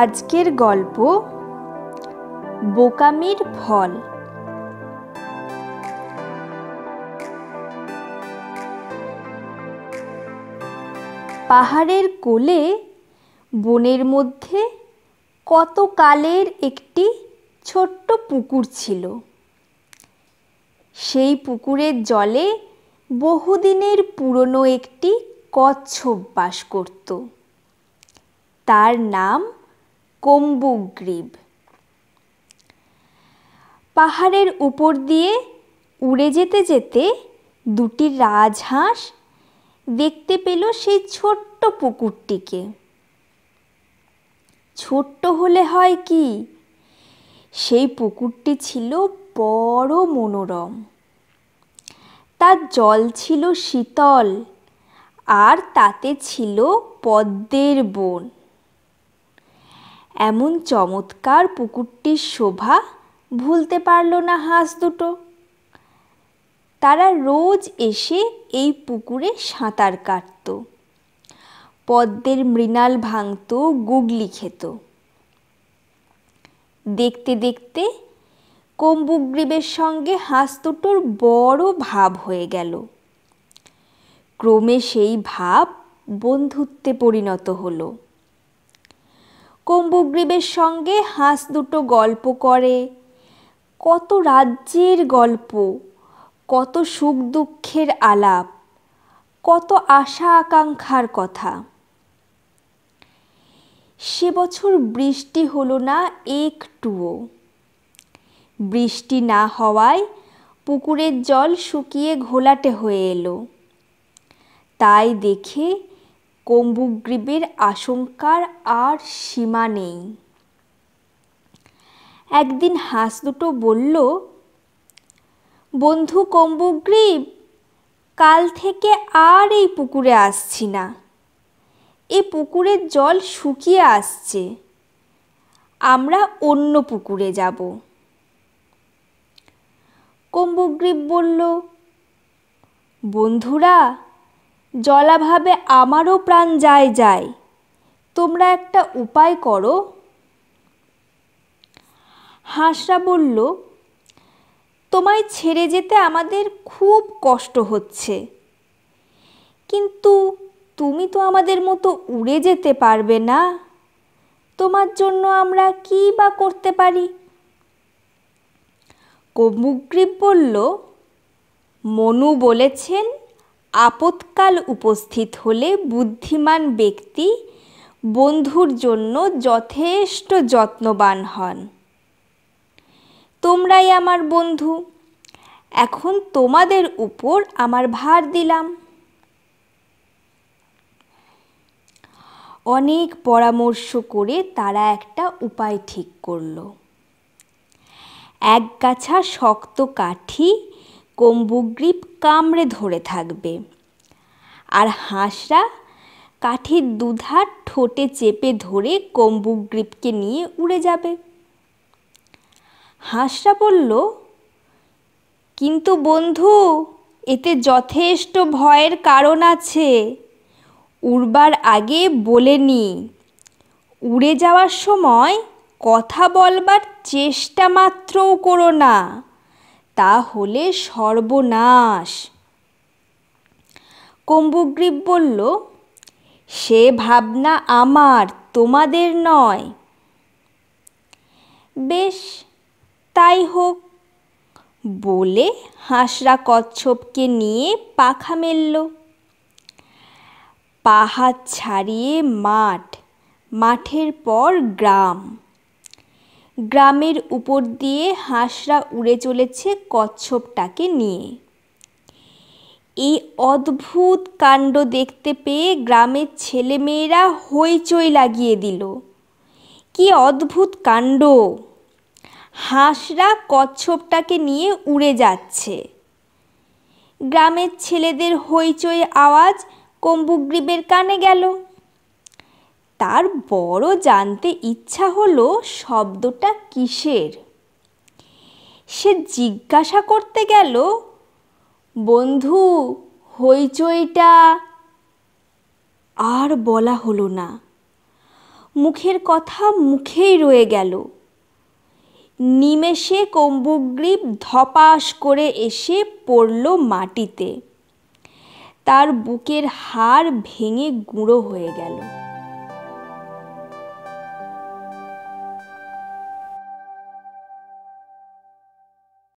আজকের গল্প বোকামির ফল পাহাড়ের কোলে বনের মধ্যে কত কালের একটি ছোট্ট পুকুর ছিল সেই পুকুরের জলে বহুদিনের পুরনো একটি কচ্ছপ বাস করত তার নাম কম্বুগ্রীব পাহাড়ের উপর দিয়ে উড়ে যেতে যেতে দুটি রাজহাঁস দেখতে পেল সেই ছোট্ট পুকুরটিকে ছোট্ট হলে হয় কি সেই পুকুরটি ছিল বড় মনোরম তার জল ছিল শীতল আর তাতে ছিল পদ্মের বন এমন চমৎকার পুকুরটির শোভা ভুলতে পারল না হাঁস দুটো তারা রোজ এসে এই পুকুরে সাঁতার কাটত পদ্মের মৃণাল ভাঙত গুগলি খেত দেখতে দেখতে কম্বুগ্রীবের সঙ্গে হাঁস দুটোর বড় ভাব হয়ে গেল ক্রমে সেই ভাব বন্ধুত্বে পরিণত হলো কুম্ভগ্রীবের সঙ্গে হাঁস দুটো গল্প করে কত রাজ্যের গল্প কত সুখ দুঃখের আলাপ কত আশা আকাঙ্ক্ষার কথা সে বছর বৃষ্টি হলো না একটুও বৃষ্টি না হওয়ায় পুকুরের জল শুকিয়ে ঘোলাটে হয়ে এলো তাই দেখে কম্বুগ্রীবের আশঙ্কার আর সীমা নেই একদিন হাঁস দুটো বলল বন্ধু কম্বুগ্রীব কাল থেকে আর এই পুকুরে আসছি না এ পুকুরের জল শুকিয়ে আসছে আমরা অন্য পুকুরে যাব কম্বুগ্রীব বলল বন্ধুরা জলাভাবে আমারও প্রাণ যায় যায় তোমরা একটা উপায় করো হাঁসরা বলল তোমায় ছেড়ে যেতে আমাদের খুব কষ্ট হচ্ছে কিন্তু তুমি তো আমাদের মতো উড়ে যেতে পারবে না তোমার জন্য আমরা কি বা করতে পারি কমুগ্রীব বলল মনু বলেছেন আপৎকাল উপস্থিত হলে বুদ্ধিমান ব্যক্তি বন্ধুর জন্য যথেষ্ট যত্নবান হন তোমরাই আমার বন্ধু এখন তোমাদের উপর আমার ভার দিলাম অনেক পরামর্শ করে তারা একটা উপায় ঠিক করল এক গাছা শক্ত কাঠি কম্বুগ্রীব কামড়ে ধরে থাকবে আর হাঁসরা কাঠের দুধার ঠোঁটে চেপে ধরে কম্বুগ্রীবকে নিয়ে উড়ে যাবে হাঁসরা বলল কিন্তু বন্ধু এতে যথেষ্ট ভয়ের কারণ আছে উড়বার আগে বলে নি উড়ে যাওয়ার সময় কথা বলবার চেষ্টা মাত্রও করো না তাহলে সর্বনাশ কম্বুগ্রীব বলল সে ভাবনা আমার তোমাদের নয় বেশ তাই হোক বলে হাঁসরা কচ্ছপকে নিয়ে পাখা মেলল পাহাড় ছাড়িয়ে মাঠ মাঠের পর গ্রাম গ্রামের উপর দিয়ে হাঁসরা উড়ে চলেছে কচ্ছপটাকে নিয়ে এই অদ্ভুত কাণ্ড দেখতে পেয়ে গ্রামের ছেলেমেয়েরা হইচই লাগিয়ে দিল কি অদ্ভুত কাণ্ড হাঁসরা কচ্ছপটাকে নিয়ে উড়ে যাচ্ছে গ্রামের ছেলেদের হইচই আওয়াজ কম্বুগ্রীবের কানে গেল তার বড় জানতে ইচ্ছা হলো শব্দটা কিসের সে জিজ্ঞাসা করতে গেল বন্ধু হইচইটা আর বলা হলো না মুখের কথা মুখেই রয়ে গেল নিমেষে কম্বুগ্রীব ধপাস করে এসে পড়ল মাটিতে তার বুকের হাড় ভেঙে গুঁড়ো হয়ে গেল